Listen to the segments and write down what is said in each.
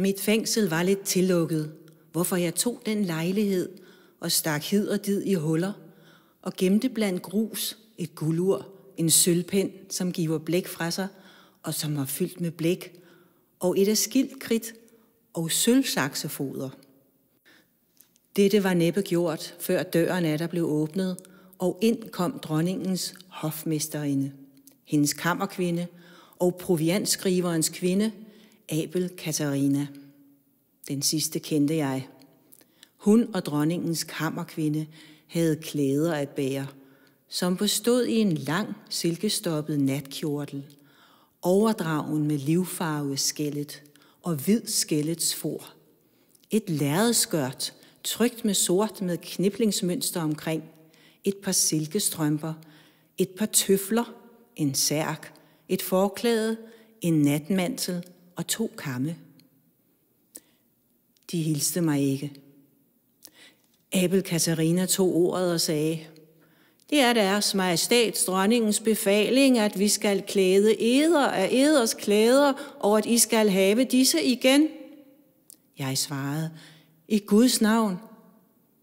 Mit fængsel var lidt tillukket, hvorfor jeg tog den lejlighed og stak hid og did i huller og gemte blandt grus et gulur, en sølvpind, som giver blæk fra sig, og som var fyldt med blæk, og et af skildkridt og sølvsaksefoder. Dette var næppe gjort, før døren af der blev åbnet, og ind kom dronningens hofmesterinde, hendes kammerkvinde og proviantskriverens kvinde – Abel Katarina. Den sidste kendte jeg. Hun og dronningens kammerkvinde havde klæder at bære, som bestod i en lang silkestoppet natkjortel, overdragen med livfarve skællet og hvid skællets for. Et lærredskørt, trygt med sort med kniplingsmønster omkring, et par silkestrømper, et par tøfler, en særk, et forklæde, en natmantel og to kamme. De hilste mig ikke. Abel Katarina tog ordet og sagde, det er deres majestats dronningens befaling, at vi skal klæde eder af eders klæder, og at I skal have disse igen. Jeg svarede, i Guds navn.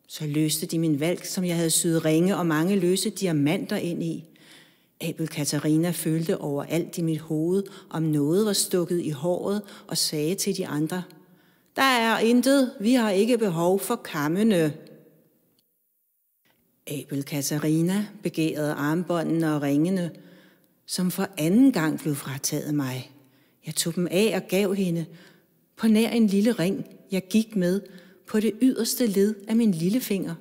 Så løste de min valg, som jeg havde syet ringe og mange løse diamanter ind i. Abel Katarina følte overalt i mit hoved, om noget var stukket i håret, og sagde til de andre, Der er intet, vi har ikke behov for kammene. Abel Katarina begærede armbåndene og ringene, som for anden gang blev frataget mig. Jeg tog dem af og gav hende på nær en lille ring, jeg gik med på det yderste led af min lille finger,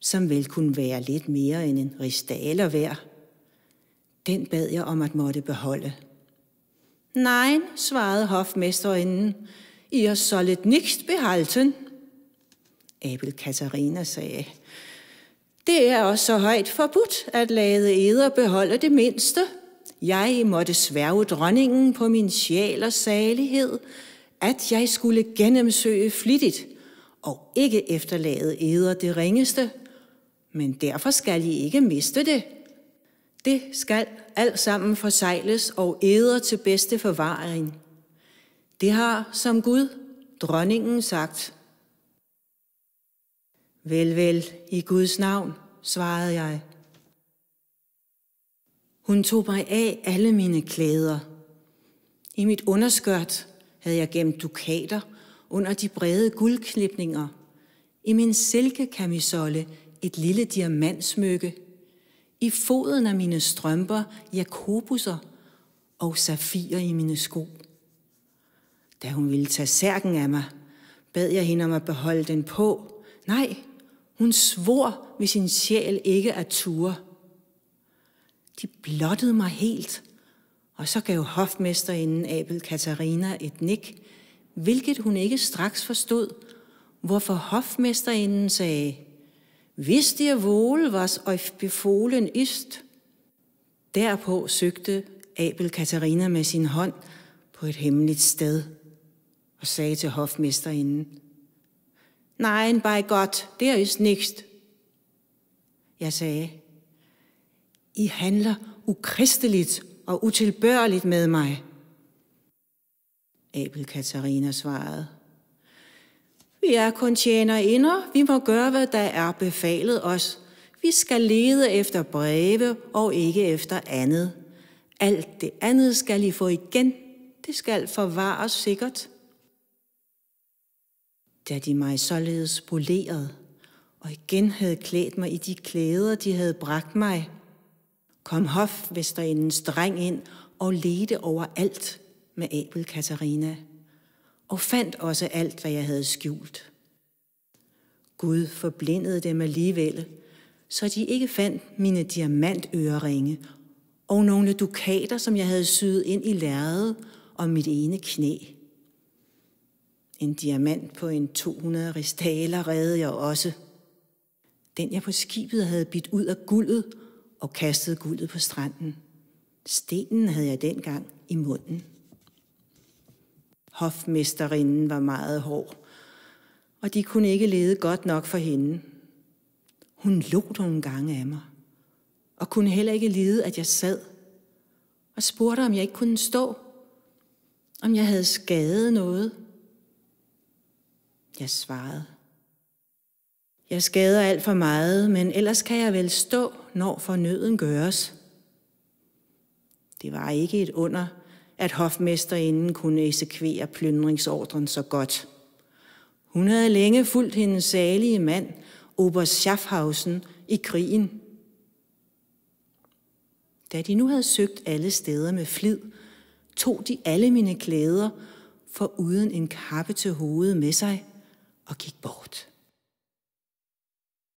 som vel kunne være lidt mere end en ristaler værd. Den bad jeg om at måtte beholde. Nein, svarede hofmesterinden. så lidt nicht behalten. Abel Katarina sagde, det er også så højt forbudt at lade æder beholde det mindste. Jeg måtte sværge dronningen på min sjæl og salighed, at jeg skulle gennemsøge flittigt, og ikke efterlade æder det ringeste. Men derfor skal I ikke miste det, det skal alt sammen forsejles og æder til bedste forvaring. Det har, som Gud, dronningen sagt. Vel, vel, i Guds navn, svarede jeg. Hun tog mig af alle mine klæder. I mit underskørt havde jeg gemt dukater under de brede guldklipninger. I min silkekamisolle et lille diamantsmykke i foden af mine strømper, jakobusser og safirer i mine sko. Da hun ville tage særken af mig, bad jeg hende om at beholde den på. Nej, hun svor ved sin sjæl ikke at ture. De blottede mig helt, og så gav hofmesterinden Abel Katarina et nik, hvilket hun ikke straks forstod, hvorfor hofmesterinden sagde, Wisst ihr wohl, was euch befohlen ist? Derpå søgte Abel Katarina med sin hånd på et hemmeligt sted og sagde til hofmesterinden, Nein, bei Gott, der ist nicht. Jeg sagde, I handler ukristeligt og utilbørligt med mig. Abel Katarina svarede, vi er kun inder. vi må gøre, hvad der er befalet os. Vi skal lede efter breve og ikke efter andet. Alt det andet skal I få igen. Det skal forvares sikkert. Da de mig således polerede, og igen havde klædt mig i de klæder, de havde bragt mig, kom hofvesterindens dreng ind og ledte over alt med Abel Katarina og fandt også alt, hvad jeg havde skjult. Gud forblindede dem alligevel, så de ikke fandt mine diamantøreringe og nogle dukater, som jeg havde syet ind i lærredet om mit ene knæ. En diamant på en 200 ristaler redde jeg også. Den jeg på skibet havde bidt ud af guldet og kastet guldet på stranden. Stenen havde jeg dengang i munden hofmesterinden var meget hård, og de kunne ikke lede godt nok for hende. Hun lå nogle gange af mig, og kunne heller ikke lide, at jeg sad, og spurgte, om jeg ikke kunne stå, om jeg havde skadet noget. Jeg svarede, jeg skader alt for meget, men ellers kan jeg vel stå, når fornøden gøres. Det var ikke et under, at hofmesterinden kunne eksekvere plyndringsordren så godt. Hun havde længe fulgt hendes salige mand, Oberst Schaffhausen, i krigen. Da de nu havde søgt alle steder med flid, tog de alle mine klæder, for uden en kappe til hovedet med sig, og gik bort.